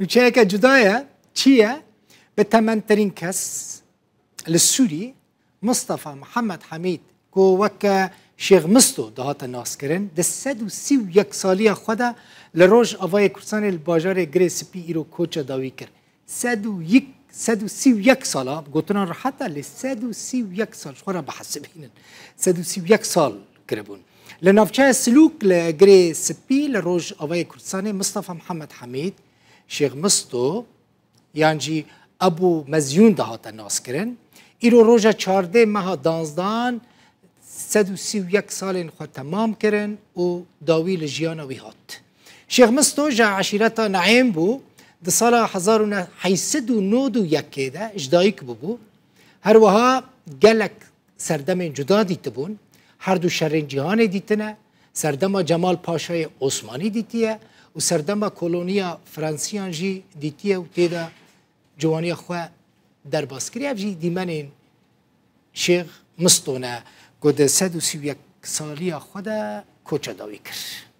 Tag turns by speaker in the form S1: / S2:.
S1: نوچەیە جدايا تشيا بتمن ترينكس للسوري مصطفى محمد حميد كو وكا شيخ مستو دهات الناس و ده سد دە سەد و سی و یەک سالیە خۆدا لە ڕۆژ ئەوای کوردستانی باژارێ گرێسپی ئیرۆ کۆچە داوی کرد سەد و یک سەد و سی و يك ساڵە گوتنان ڕحەتە لە سەد و سی و یەک ساڵ خۆرە بەحەسبێنن سەد و سی و یەک ساڵ کربوون لە ناوچە سلوک لە گرێ سپی لە ڕۆژ ئەوای کوردستانی مستو یعنی ابو مزیون ده ناس کرن ایرو روژا چارده مها دانزدان سد و سی و یک سال خود تمام کرن و داوی لجیان وی هات شیخ مستو جا عشیرتا نعیم بو ده سال هزار و حیصد و نود و یکی ده اجدایک بو بو هر وها گلک سردم جدا دیت بون هر دو شرین جهان دیتنه سردما جمال پاشای عثمانی دیتیه و سردما کلونیا فرانسیان جی دیتیه و تیدا جوانی خو در باسکری اف جی دیمنین شیخ مستونه گود 131 سالی خود کوچه داوی کرد